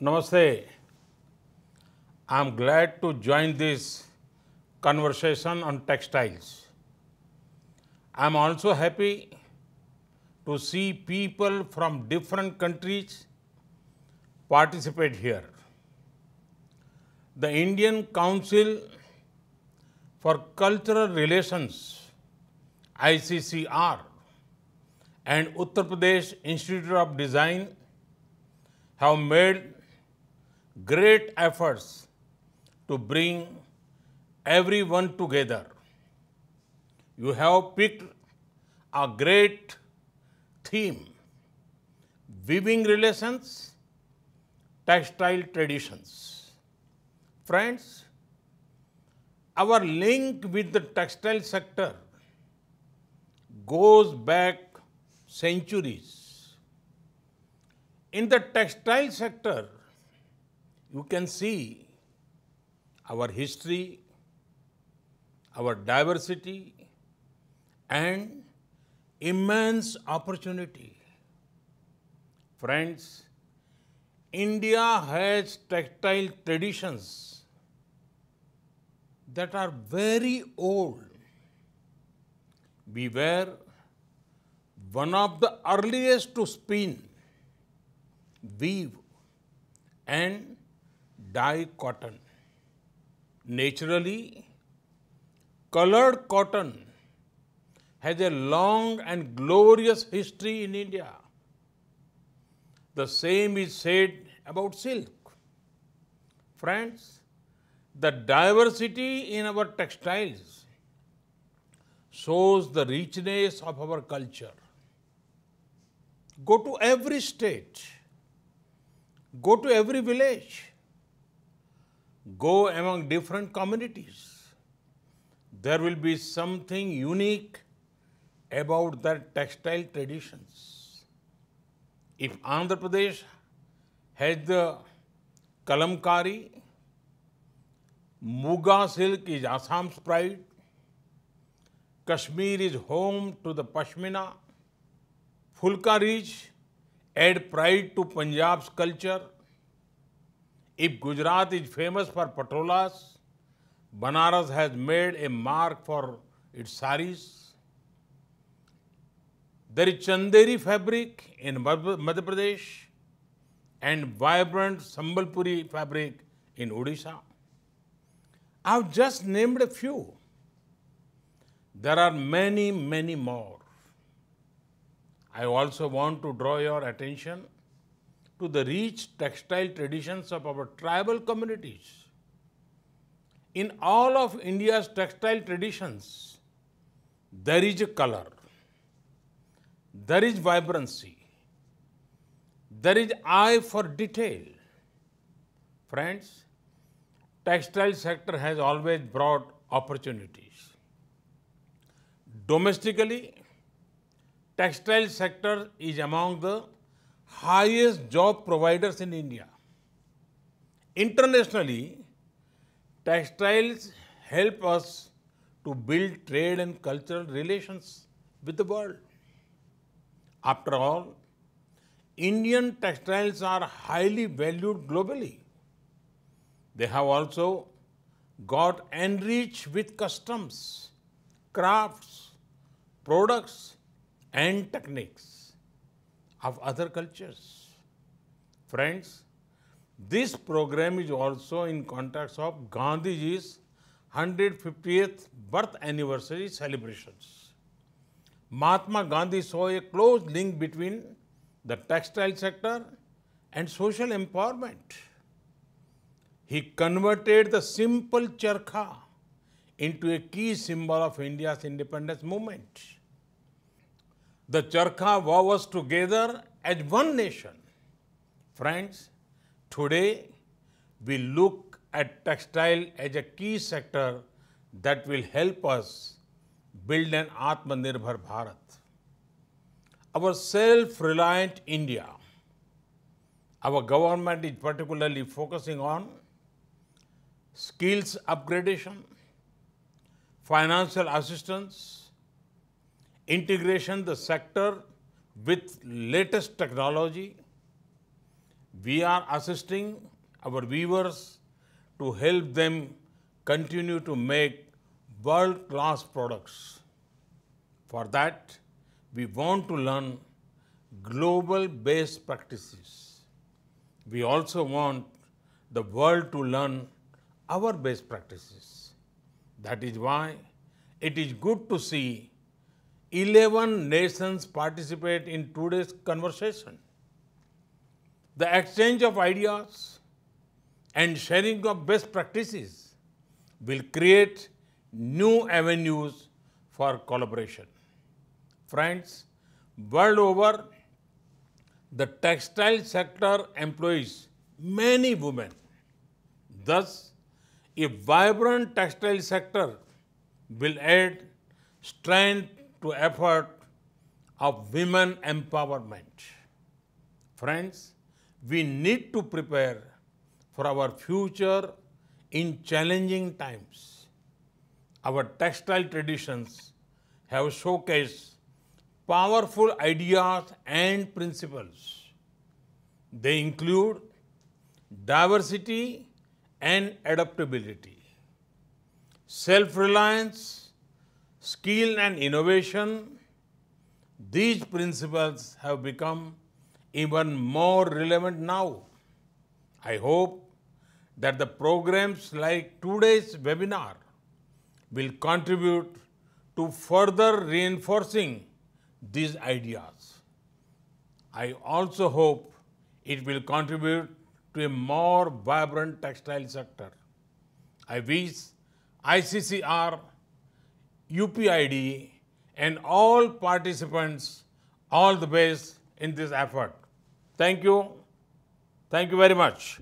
Namaste. I am glad to join this conversation on textiles. I am also happy to see people from different countries participate here. The Indian Council for Cultural Relations, ICCR, and Uttar Pradesh Institute of Design have made great efforts to bring everyone together. You have picked a great theme, weaving relations, textile traditions. Friends, our link with the textile sector goes back centuries. In the textile sector, you can see our history, our diversity, and immense opportunity. Friends, India has textile traditions that are very old. We were one of the earliest to spin, weave, and dye cotton. Naturally, colored cotton has a long and glorious history in India. The same is said about silk. Friends, the diversity in our textiles shows the richness of our culture. Go to every state, go to every village, go among different communities. There will be something unique about their textile traditions. If Andhra Pradesh has the kalamkari, Muga silk is Assam's pride, Kashmir is home to the Pashmina, Fulka Ridge add pride to Punjab's culture, if Gujarat is famous for patolas, Banaras has made a mark for its saris. There is Chanderi fabric in Madhya Pradesh and vibrant Sambalpuri fabric in Odisha. I have just named a few. There are many, many more. I also want to draw your attention to the rich textile traditions of our tribal communities. In all of India's textile traditions, there is a color, there is vibrancy, there is eye for detail. Friends, textile sector has always brought opportunities. Domestically, textile sector is among the highest job providers in India. Internationally, textiles help us to build trade and cultural relations with the world. After all, Indian textiles are highly valued globally. They have also got enriched with customs, crafts, products and techniques of other cultures. Friends, this program is also in context of Gandhiji's 150th birth anniversary celebrations. Mahatma Gandhi saw a close link between the textile sector and social empowerment. He converted the simple charkha into a key symbol of India's independence movement. The Charkha vows us together as one nation. Friends, today we look at textile as a key sector that will help us build an Atmanirbhar Bharat. Our self-reliant India, our government is particularly focusing on skills upgradation, financial assistance, integration the sector with latest technology. We are assisting our weavers to help them continue to make world-class products. For that, we want to learn global-based practices. We also want the world to learn our best practices. That is why it is good to see 11 nations participate in today's conversation. The exchange of ideas and sharing of best practices will create new avenues for collaboration. Friends, world over, the textile sector employs many women. Thus, a vibrant textile sector will add strength to effort of women empowerment. Friends, we need to prepare for our future in challenging times. Our textile traditions have showcased powerful ideas and principles. They include diversity and adaptability, self-reliance, skill and innovation, these principles have become even more relevant now. I hope that the programs like today's webinar will contribute to further reinforcing these ideas. I also hope it will contribute to a more vibrant textile sector. I wish ICCR UPID and all participants all the best in this effort. Thank you. Thank you very much.